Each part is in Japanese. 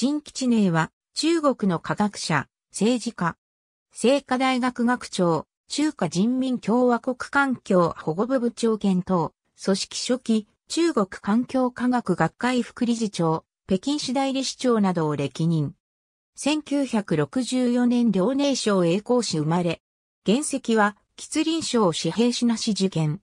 陳吉寧は、中国の科学者、政治家、清華大学学長、中華人民共和国環境保護部部長兼等、組織初期、中国環境科学学会副理事長、北京市代理市長などを歴任。1964年遼寧省栄光市生まれ。原石は、吉林省紙幣市なし受験。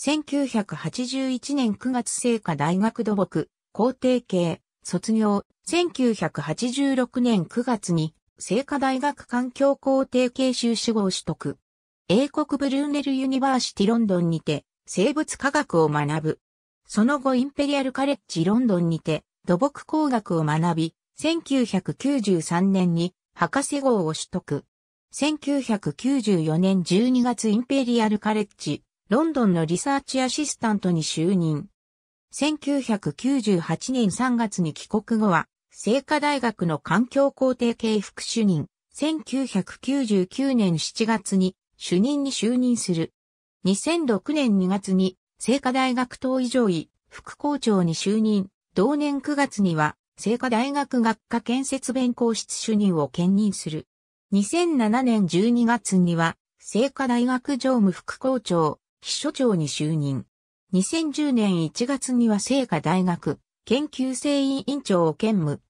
1981年9月清華大学土木、工程系、卒業、1986年9月に、聖火大学環境工程研修士号を取得。英国ブルーネルユニバーシティロンドンにて、生物科学を学ぶ。その後インペリアルカレッジロンドンにて、土木工学を学び、1993年に博士号を取得。1994年12月インペリアルカレッジ、ロンドンのリサーチアシスタントに就任。1998年3月に帰国後は、聖火大学の環境工程系副主任、1999年7月に主任に就任する。2006年2月に聖火大学等以上位副校長に就任。同年9月には聖火大学学科建設弁公室主任を兼任する。2007年12月には聖火大学常務副校長、秘書長に就任。2010年1月には聖火大学研究生委員長を兼務。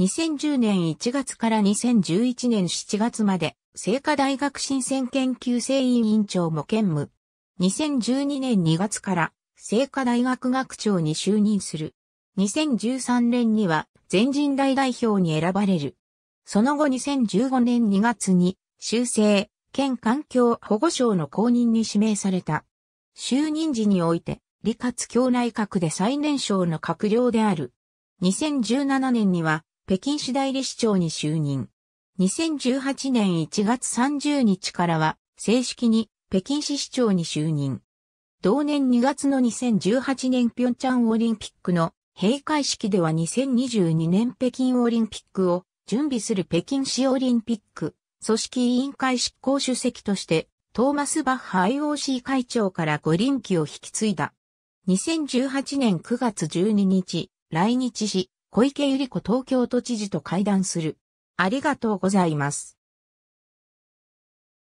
2010年1月から2011年7月まで聖火大学新鮮研究生委員長も兼務。2012年2月から聖火大学学長に就任する。2013年には全人代代表に選ばれる。その後2015年2月に修正、県環境保護省の公認に指名された。就任時において、李克強内閣で最年少の閣僚である。2017年には北京市代理市長に就任。2018年1月30日からは正式に北京市市長に就任。同年2月の2018年平昌オリンピックの閉会式では2022年北京オリンピックを準備する北京市オリンピック組織委員会執行主席としてトーマス・バッハ IOC 会長から五輪旗を引き継いだ。2018年9月12日、来日し、小池百合子東京都知事と会談する。ありがとうございます。